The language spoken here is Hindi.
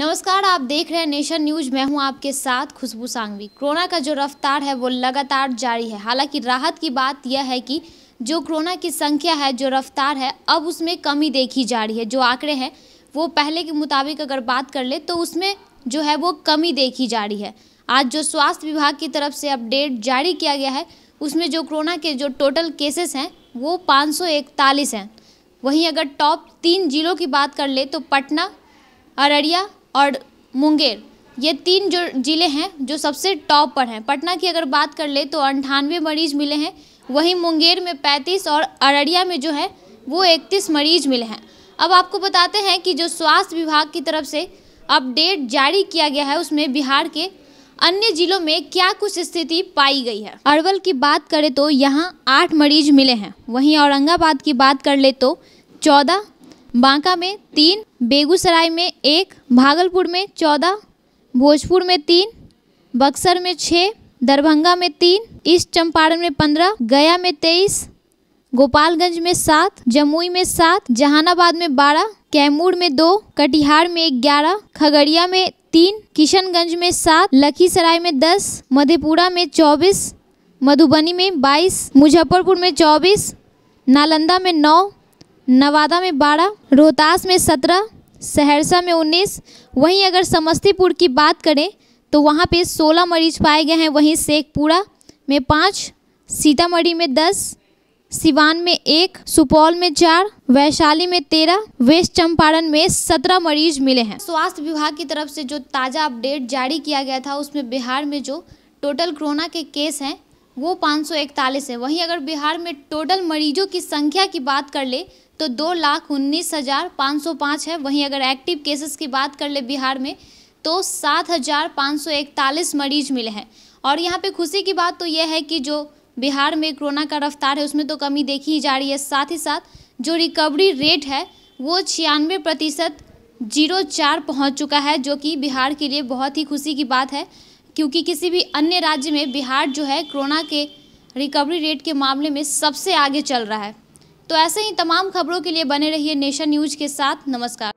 नमस्कार आप देख रहे हैं नेशन न्यूज मैं हूं आपके साथ खुशबू सांगवी कोरोना का जो रफ्तार है वो लगातार जारी है हालांकि राहत की बात यह है कि जो कोरोना की संख्या है जो रफ्तार है अब उसमें कमी देखी जा रही है जो आंकड़े हैं वो पहले के मुताबिक अगर बात कर ले तो उसमें जो है वो कमी देखी जा रही है आज जो स्वास्थ्य विभाग की तरफ से अपडेट जारी किया गया है उसमें जो कोरोना के जो टोटल केसेस हैं वो पाँच हैं वहीं अगर टॉप तीन जिलों की बात कर ले तो पटना अररिया और मुंगेर ये तीन जो ज़िले हैं जो सबसे टॉप पर हैं पटना की अगर बात कर ले तो अंठानवे मरीज मिले हैं वहीं मुंगेर में पैंतीस और अररिया में जो है वो इकतीस मरीज मिले हैं अब आपको बताते हैं कि जो स्वास्थ्य विभाग की तरफ से अपडेट जारी किया गया है उसमें बिहार के अन्य जिलों में क्या कुछ स्थिति पाई गई है अरवल की बात करें तो यहाँ आठ मरीज मिले हैं वहीं औरंगाबाद की बात कर ले तो चौदह बांका में तीन बेगूसराय में एक भागलपुर में चौदह भोजपुर में तीन बक्सर में छः दरभंगा में तीन ईस्ट चंपारण में पंद्रह गया में तेईस गोपालगंज में सात जमुई में सात जहानाबाद में बारह कैमूर में दो कटिहार में ग्यारह खगड़िया में तीन किशनगंज में सात लखीसराय में दस मधेपुरा में चौबीस मधुबनी में बाईस मुजफ्फरपुर में चौबीस नालंदा में नौ नवादा में बारह रोहतास में सत्रह सहरसा में उन्नीस वहीं अगर समस्तीपुर की बात करें तो वहाँ पे सोलह मरीज पाए गए हैं वहीं शेखपुरा में पाँच सीतामढ़ी में दस सिवान में एक सुपौल में चार वैशाली में तेरह वेस्ट चंपारण में सत्रह मरीज मिले हैं स्वास्थ्य विभाग की तरफ से जो ताज़ा अपडेट जारी किया गया था उसमें बिहार में जो टोटल कोरोना के केस हैं वो 541 है वहीं अगर बिहार में टोटल मरीजों की संख्या की बात कर ले तो दो लाख उन्नीस हज़ार पाँच सौ पाँच है वहीं अगर एक्टिव केसेस की बात कर ले बिहार में तो सात हज़ार पाँच सौ इकतालीस मरीज मिले हैं और यहाँ पे खुशी की बात तो यह है कि जो बिहार में कोरोना का रफ्तार है उसमें तो कमी देखी ही जा रही है साथ ही साथ जो रिकवरी रेट है वो छियानवे प्रतिशत जीरो चार पहुँच चुका है जो कि बिहार के लिए बहुत ही खुशी की बात है क्योंकि किसी भी अन्य राज्य में बिहार जो है कोरोना के रिकवरी रेट के मामले में सबसे आगे चल रहा है तो ऐसे ही तमाम खबरों के लिए बने रहिए नेशन न्यूज के साथ नमस्कार